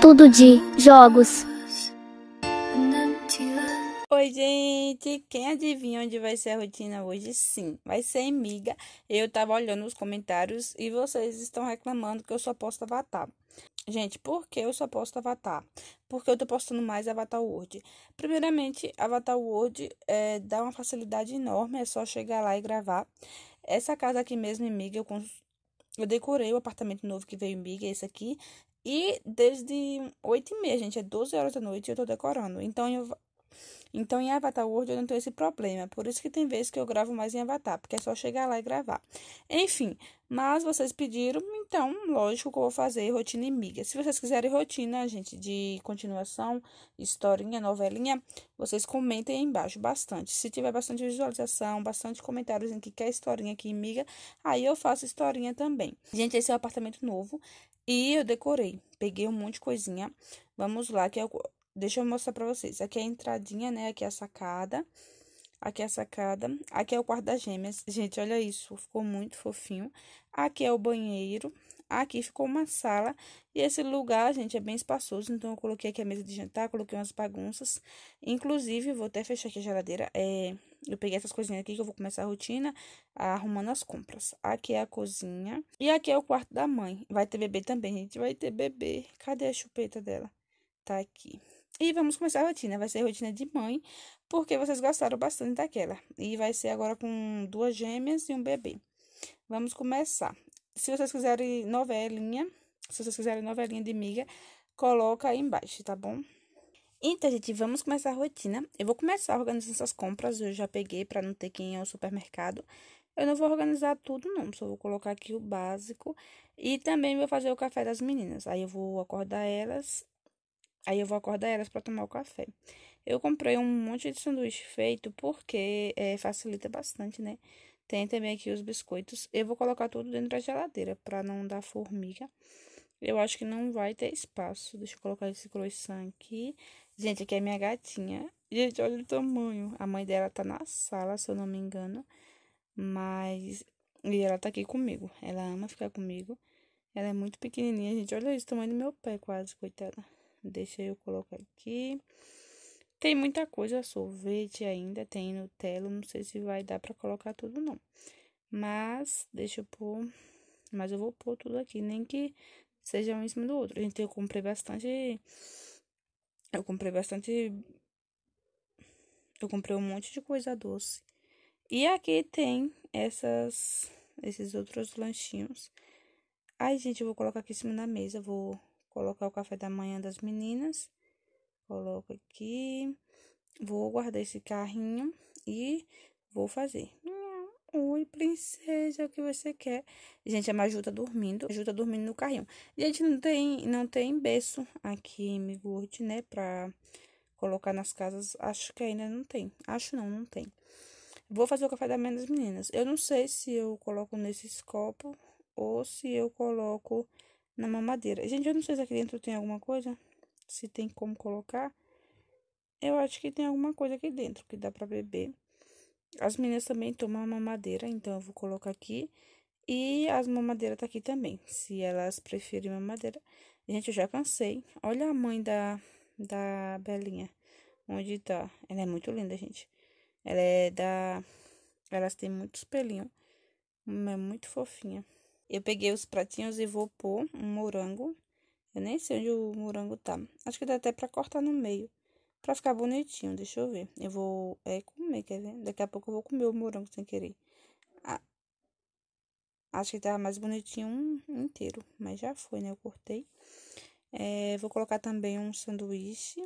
Tudo de jogos. Oi, gente! Quem adivinha onde vai ser a rotina hoje? Sim, vai ser em miga. Eu tava olhando os comentários e vocês estão reclamando que eu só posto avatar. Gente, por que eu só posto Avatar? Porque eu tô postando mais Avatar World. Primeiramente, Avatar World é, dá uma facilidade enorme, é só chegar lá e gravar. Essa casa aqui mesmo em Miga, eu, eu decorei o apartamento novo que veio em Miga, esse aqui. E desde 8 e meia, gente, é 12 horas da noite e eu tô decorando. Então, eu, então em Avatar World eu não tenho esse problema. Por isso que tem vezes que eu gravo mais em Avatar, porque é só chegar lá e gravar. Enfim, mas vocês pediram, então, lógico que eu vou fazer rotina miga Se vocês quiserem rotina, gente, de continuação, historinha, novelinha, vocês comentem aí embaixo bastante. Se tiver bastante visualização, bastante comentários em que quer historinha aqui em miga aí eu faço historinha também. Gente, esse é o um apartamento novo. E eu decorei. Peguei um monte de coisinha. Vamos lá, que eu... É deixa eu mostrar pra vocês. Aqui é a entradinha, né? Aqui é a sacada. Aqui é a sacada. Aqui é o quarto das gêmeas. Gente, olha isso. Ficou muito fofinho. Aqui é o banheiro. Aqui ficou uma sala. E esse lugar, gente, é bem espaçoso. Então, eu coloquei aqui a mesa de jantar, coloquei umas bagunças. Inclusive, vou até fechar aqui a geladeira. É eu peguei essas coisinhas aqui que eu vou começar a rotina arrumando as compras. Aqui é a cozinha. E aqui é o quarto da mãe. Vai ter bebê também, gente. Vai ter bebê. Cadê a chupeta dela? Tá aqui. E vamos começar a rotina. Vai ser rotina de mãe, porque vocês gostaram bastante daquela. E vai ser agora com duas gêmeas e um bebê. Vamos começar. Se vocês quiserem novelinha, se vocês quiserem novelinha de miga, coloca aí embaixo, tá bom? Então, gente, vamos começar a rotina. Eu vou começar organizando essas compras. Eu já peguei para não ter que ir ao supermercado. Eu não vou organizar tudo, não. Só vou colocar aqui o básico. E também vou fazer o café das meninas. Aí eu vou acordar elas. Aí eu vou acordar elas para tomar o café. Eu comprei um monte de sanduíche feito porque é, facilita bastante, né? Tem também aqui os biscoitos. Eu vou colocar tudo dentro da geladeira para não dar formiga. Eu acho que não vai ter espaço. Deixa eu colocar esse croissant aqui. Gente, aqui é minha gatinha. Gente, olha o tamanho. A mãe dela tá na sala, se eu não me engano. Mas. E ela tá aqui comigo. Ela ama ficar comigo. Ela é muito pequenininha, gente. Olha isso, o tamanho do meu pé, quase, coitada. Deixa eu colocar aqui. Tem muita coisa, sorvete ainda, tem Nutella, não sei se vai dar para colocar tudo não. Mas deixa eu pôr, mas eu vou pôr tudo aqui, nem que seja um em cima do outro. Gente, eu comprei bastante eu comprei bastante. Eu comprei um monte de coisa doce. E aqui tem essas esses outros lanchinhos. Ai, gente, eu vou colocar aqui em cima da mesa. Vou colocar o café da manhã das meninas. Coloco aqui. Vou guardar esse carrinho e vou fazer. Miau, Oi, princesa, o que você quer? Gente, a é Maju tá dormindo. A Maju tá dormindo no carrinho. Gente, não tem, não tem berço aqui em Migurte, né? Pra colocar nas casas. Acho que ainda não tem. Acho não, não tem. Vou fazer o café da manhã das meninas. Eu não sei se eu coloco nesses copos ou se eu coloco na mamadeira. Gente, eu não sei se aqui dentro tem alguma coisa. Se tem como colocar. Eu acho que tem alguma coisa aqui dentro que dá pra beber. As meninas também tomam mamadeira, então eu vou colocar aqui. E as mamadeiras tá aqui também, se elas preferirem mamadeira. Gente, eu já cansei. Olha a mãe da, da Belinha, onde tá. Ela é muito linda, gente. Ela é da... Elas têm muitos pelinhos. É muito fofinha. Eu peguei os pratinhos e vou pôr um morango. Eu nem sei onde o morango tá. Acho que dá até pra cortar no meio. Pra ficar bonitinho, deixa eu ver. Eu vou é, comer, quer ver? Daqui a pouco eu vou comer o morango sem querer. Ah, acho que tá mais bonitinho inteiro, mas já foi, né? Eu cortei. É, vou colocar também um sanduíche.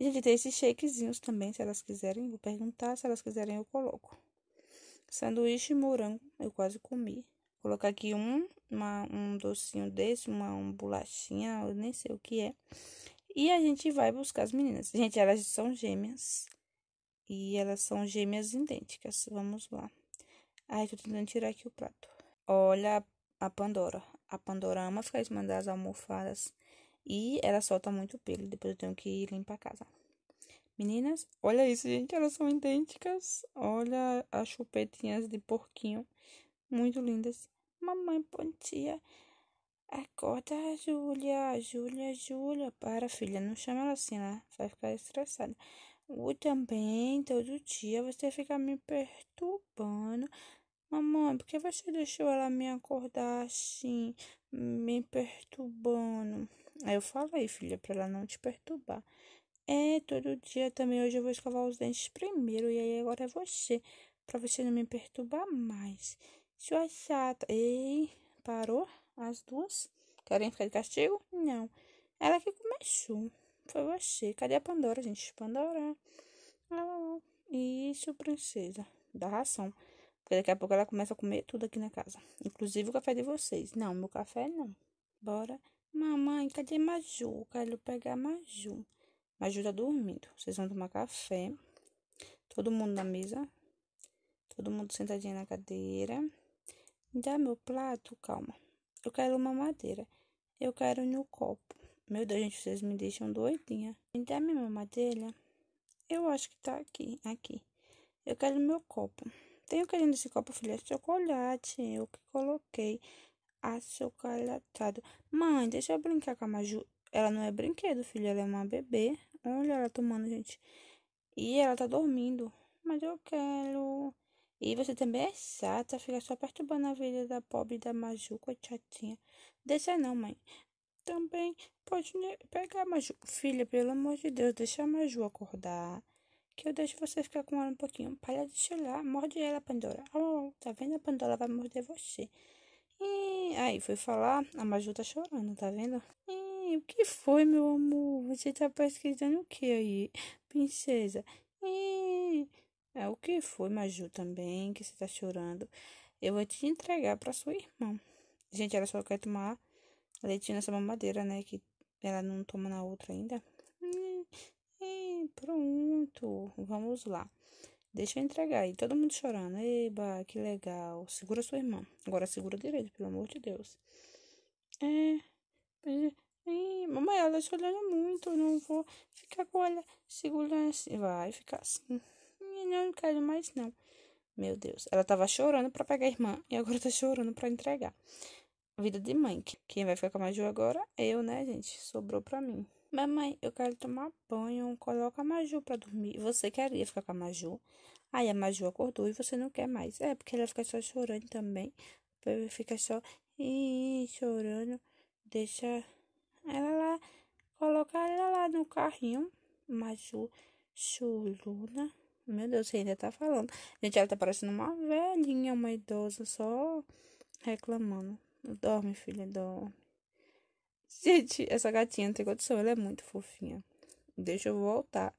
Gente, tem esses shakezinhos também, se elas quiserem. Vou perguntar, se elas quiserem eu coloco. Sanduíche morango, eu quase comi. Vou colocar aqui um, uma, um docinho desse, uma um bolachinha, eu nem sei o que é. E a gente vai buscar as meninas. Gente, elas são gêmeas. E elas são gêmeas idênticas. Vamos lá. Ai, tô tentando tirar aqui o prato. Olha a Pandora. A Pandora ama ficar em cima das almofadas. E ela solta muito pelo. Depois eu tenho que limpar a casa. Meninas, olha isso, gente. Elas são idênticas. Olha as chupetinhas de porquinho. Muito lindas. Mamãe, bom dia. Acorda, Júlia, Júlia, Júlia. Para, filha, não chama ela assim, né? Vai ficar estressada. Ui, também, todo dia você fica me perturbando. Mamãe, por que você deixou ela me acordar assim, me perturbando? Aí eu falei, filha, pra ela não te perturbar. É, todo dia também. Hoje eu vou escovar os dentes primeiro. E aí agora é você. Pra você não me perturbar mais. Sua chata. Ei, parou? As duas querem ficar de castigo? Não. Ela que começou. Foi você. Cadê a Pandora, gente? Pandora. isso, princesa. Dá ração. Porque daqui a pouco ela começa a comer tudo aqui na casa. Inclusive o café de vocês. Não, meu café não. Bora. Mamãe, cadê Maju? Quero pegar Maju. Maju tá dormindo. Vocês vão tomar café. Todo mundo na mesa. Todo mundo sentadinho na cadeira. dá meu prato, calma. Eu quero uma madeira. Eu quero no copo. Meu Deus, gente, vocês me deixam doidinha. Então dá minha madeira. Eu acho que tá aqui, aqui. Eu quero meu copo. Tenho querendo esse copo, filha, é chocolate. Eu que coloquei açucaratado. Mãe, deixa eu brincar com a Maju. Ela não é brinquedo, filha, ela é uma bebê. Olha ela tomando, gente. E ela tá dormindo. Mas eu quero. E você também é chata, fica só perturbando a vida da pobre da Maju, chatinha. Deixa não, mãe. Também pode pegar a Maju. Filha, pelo amor de Deus, deixa a Maju acordar. Que eu deixo você ficar com ela um pouquinho. Para de chorar, morde ela, Pandora. Oh, tá vendo? A Pandora vai morder você. E aí, foi falar, a Maju tá chorando, tá vendo? E o que foi, meu amor? Você tá pesquisando o que aí, princesa? E é o que foi, Maju, também, que você tá chorando. Eu vou te entregar pra sua irmã. Gente, ela só quer tomar leite nessa mamadeira, né? Que ela não toma na outra ainda. Hum, hum pronto, vamos lá. Deixa eu entregar aí. Todo mundo chorando. Eba, que legal. Segura sua irmã. Agora segura direito, pelo amor de Deus. É. é mamãe, ela está olhando muito. Não vou ficar com ela segurando assim. Vai ficar assim não quero mais não. Meu Deus, ela tava chorando para pegar a irmã e agora tá chorando para entregar. Vida de mãe. Quem vai ficar com a Maju agora? Eu, né, gente? Sobrou pra mim. Mamãe, eu quero tomar banho. Coloca a Maju pra dormir. Você queria ficar com a Maju? Aí a Maju acordou e você não quer mais. É, porque ela fica só chorando também. Fica só ih, chorando. Deixa ela lá. Coloca ela lá no carrinho. Maju chuluna. Meu Deus, você ainda tá falando. Gente, ela tá parecendo uma velhinha, uma idosa, só reclamando. Dorme, filha, dorme. Gente, essa gatinha não tem condição, ela é muito fofinha. Deixa eu voltar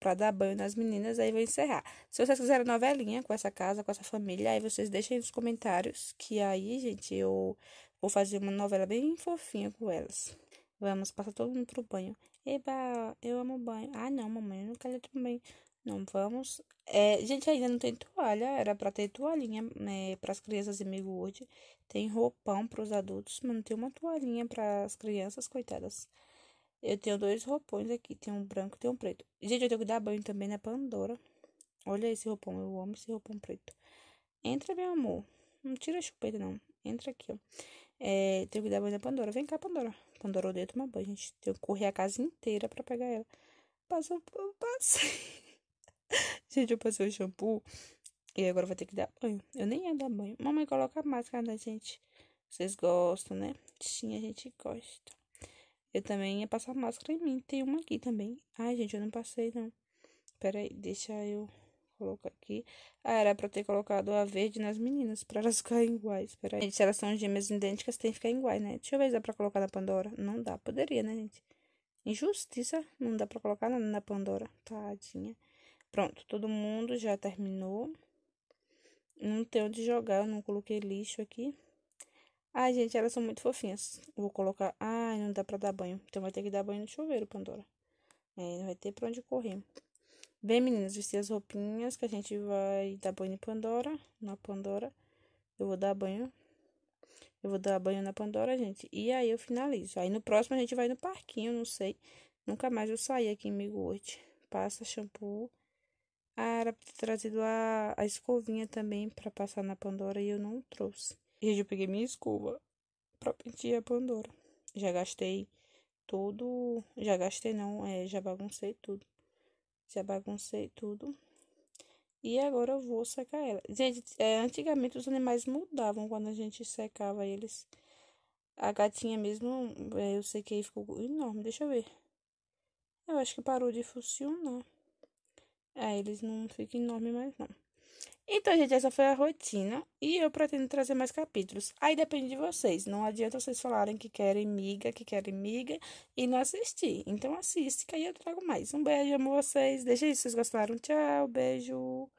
pra dar banho nas meninas, aí vou encerrar. Se vocês quiserem novelinha com essa casa, com essa família, aí vocês deixem nos comentários, que aí, gente, eu vou fazer uma novela bem fofinha com elas. Vamos passar todo mundo pro banho. Eba, eu amo banho. Ah, não, mamãe, eu não quero ir pro banho. Não vamos. É, gente, ainda não tem toalha. Era para ter toalhinha né, para as crianças em hoje Tem roupão para os adultos, mas não tem uma toalhinha para as crianças, coitadas. Eu tenho dois roupões aqui. Tem um branco e tem um preto. Gente, eu tenho que dar banho também na Pandora. Olha esse roupão. Eu amo esse roupão preto. Entra, meu amor. Não tira a chupeta, não. Entra aqui, ó. É, tenho que dar banho na Pandora. Vem cá, Pandora. Pandora odeia tomar banho, gente. Tenho que correr a casa inteira para pegar ela. Passou, passei. Gente, eu passei o shampoo e agora vou ter que dar banho. Eu nem ia dar banho. Mamãe coloca a máscara na gente. Vocês gostam, né? Sim, a gente gosta. Eu também ia passar máscara em mim. Tem uma aqui também. Ai, gente, eu não passei, não. Pera aí, deixa eu colocar aqui. Ah, era pra ter colocado a verde nas meninas, pra elas ficarem iguais. Pera aí. Gente, se elas são gêmeas idênticas, tem que ficar iguais, né? Deixa eu ver se dá pra colocar na Pandora. Não dá, poderia, né, gente? Injustiça, não dá pra colocar nada na Pandora. Tadinha. Pronto, todo mundo já terminou. Não tem onde jogar, eu não coloquei lixo aqui. Ai, gente, elas são muito fofinhas. Vou colocar. Ai, não dá pra dar banho. Então vai ter que dar banho no chuveiro, Pandora. É, não vai ter pra onde correr. Bem, meninas, vestir as roupinhas que a gente vai dar banho em Pandora. Na Pandora. Eu vou dar banho. Eu vou dar banho na Pandora, gente. E aí eu finalizo. Aí no próximo a gente vai no parquinho, não sei. Nunca mais eu saí aqui em hoje Passa shampoo ah, era pra ter trazido a, a escovinha também para passar na Pandora e eu não trouxe. E eu peguei minha escova pra pedir a Pandora. Já gastei todo. Já gastei não, é, já baguncei tudo. Já baguncei tudo. E agora eu vou secar ela. Gente, é, antigamente os animais mudavam quando a gente secava eles. A gatinha mesmo, é, eu que aí ficou enorme. Deixa eu ver. Eu acho que parou de funcionar. É, eles não ficam enormes mais, não. Então, gente, essa foi a rotina. E eu pretendo trazer mais capítulos. Aí depende de vocês. Não adianta vocês falarem que querem miga, que querem miga e não assistir. Então, assiste, que aí eu trago mais. Um beijo, amo vocês. Deixa aí se vocês gostaram. Tchau, beijo.